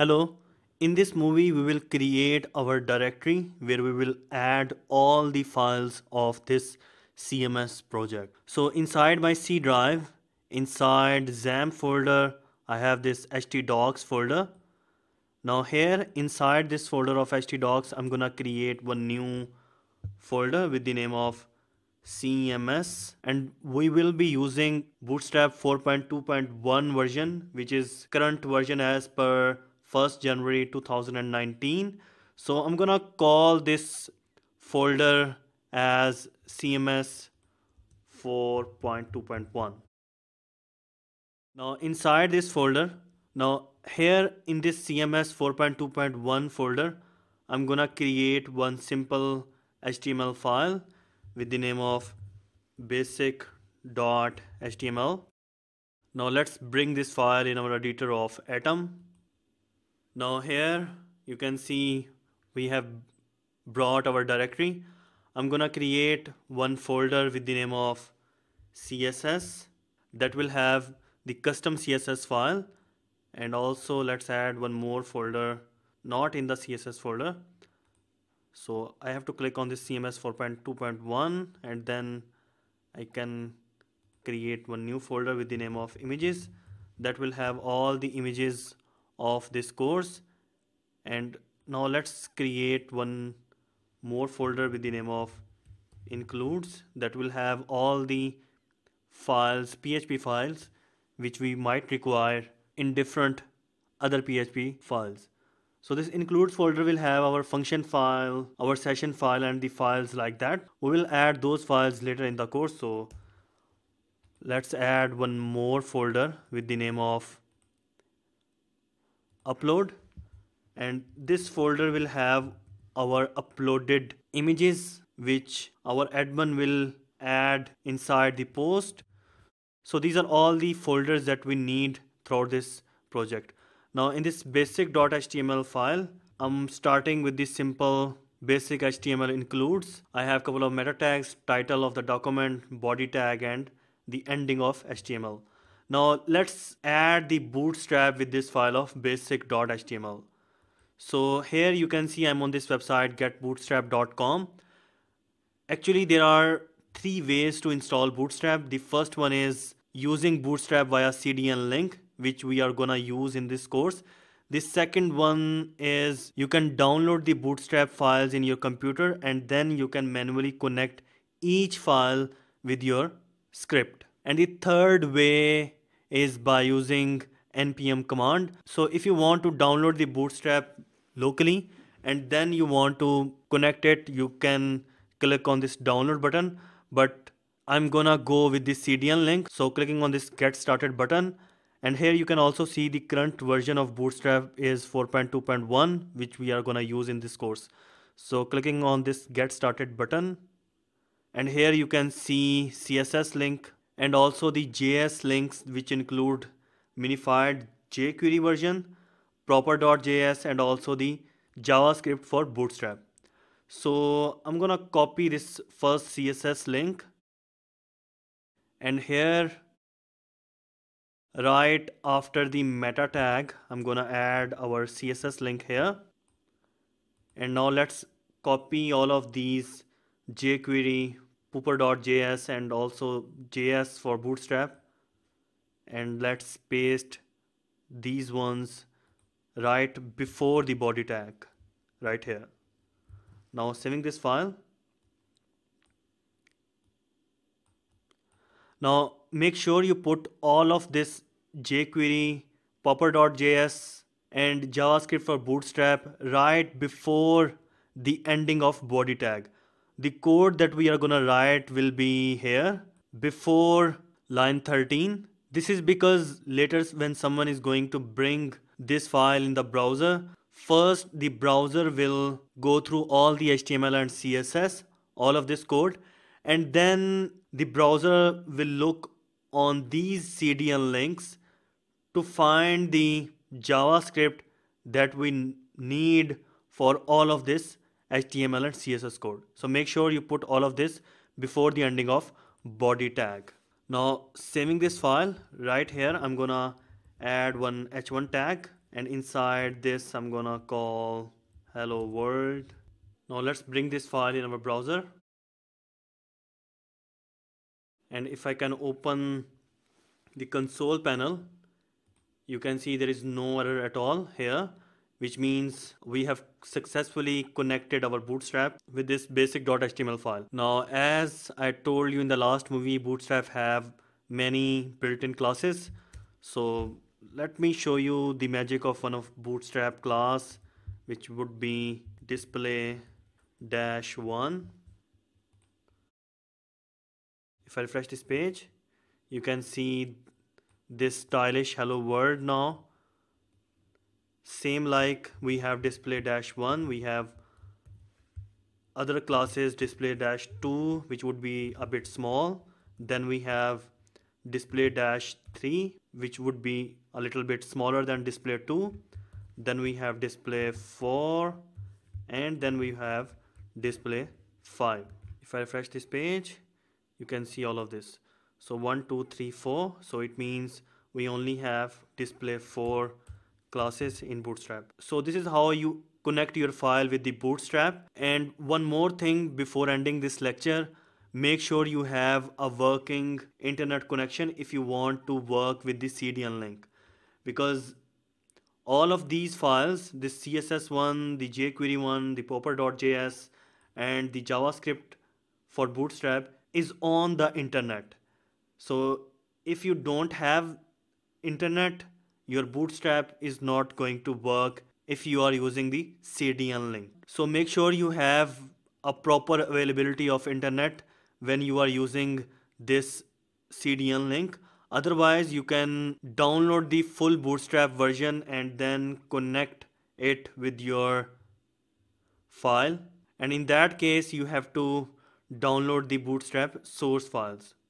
Hello, in this movie we will create our directory where we will add all the files of this CMS project. So inside my C drive, inside XAMPP folder, I have this htdocs folder. Now here inside this folder of htdocs, I'm gonna create one new folder with the name of CMS and we will be using Bootstrap 4.2.1 version which is current version as per 1st January 2019. So I'm gonna call this folder as CMS 4.2.1. Now inside this folder, now here in this CMS 4.2.1 folder, I'm gonna create one simple HTML file with the name of basic.html. Now let's bring this file in our editor of Atom now here you can see we have brought our directory. I'm gonna create one folder with the name of CSS that will have the custom CSS file and also let's add one more folder not in the CSS folder. So I have to click on this CMS 4.2.1 and then I can create one new folder with the name of images that will have all the images of this course and now let's create one more folder with the name of includes that will have all the files php files which we might require in different other php files so this includes folder will have our function file our session file and the files like that we will add those files later in the course so let's add one more folder with the name of upload and this folder will have our uploaded images which our admin will add inside the post so these are all the folders that we need throughout this project now in this basic.html file i'm starting with the simple basic html includes i have couple of meta tags title of the document body tag and the ending of html now let's add the bootstrap with this file of basic.html. So here you can see I'm on this website getbootstrap.com. Actually there are three ways to install bootstrap. The first one is using bootstrap via CDN link which we are gonna use in this course. The second one is you can download the bootstrap files in your computer and then you can manually connect each file with your script and the third way is by using npm command so if you want to download the bootstrap locally and then you want to connect it you can click on this download button but I'm gonna go with the CDN link so clicking on this get started button and here you can also see the current version of bootstrap is 4.2.1 which we are gonna use in this course so clicking on this get started button and here you can see CSS link and also the JS links which include minified jQuery version, proper.js and also the JavaScript for Bootstrap. So I'm gonna copy this first CSS link and here right after the meta tag I'm gonna add our CSS link here and now let's copy all of these jQuery pooper.js and also JS for Bootstrap. And let's paste these ones right before the body tag right here. Now saving this file. Now make sure you put all of this jQuery, popper.js and JavaScript for Bootstrap right before the ending of body tag the code that we are gonna write will be here before line 13 this is because later when someone is going to bring this file in the browser first the browser will go through all the html and css all of this code and then the browser will look on these cdn links to find the javascript that we need for all of this HTML and CSS code. So make sure you put all of this before the ending of body tag. Now saving this file right here, I'm gonna add one h1 tag and inside this I'm gonna call hello world. Now let's bring this file in our browser. And if I can open the console panel, you can see there is no error at all here which means we have successfully connected our bootstrap with this basic.html file. Now, as I told you in the last movie, bootstrap have many built-in classes. So let me show you the magic of one of bootstrap class, which would be display dash one. If I refresh this page, you can see this stylish hello world now same like we have display dash 1 we have other classes display dash 2 which would be a bit small then we have display dash 3 which would be a little bit smaller than display 2 then we have display 4 and then we have display 5 if i refresh this page you can see all of this so one, two, three, four. so it means we only have display 4 classes in bootstrap so this is how you connect your file with the bootstrap and one more thing before ending this lecture make sure you have a working internet connection if you want to work with the cdn link because all of these files the css one the jquery one the popper.js and the javascript for bootstrap is on the internet so if you don't have internet your bootstrap is not going to work if you are using the CDN link. So make sure you have a proper availability of internet when you are using this CDN link. Otherwise, you can download the full bootstrap version and then connect it with your file. And in that case, you have to download the bootstrap source files.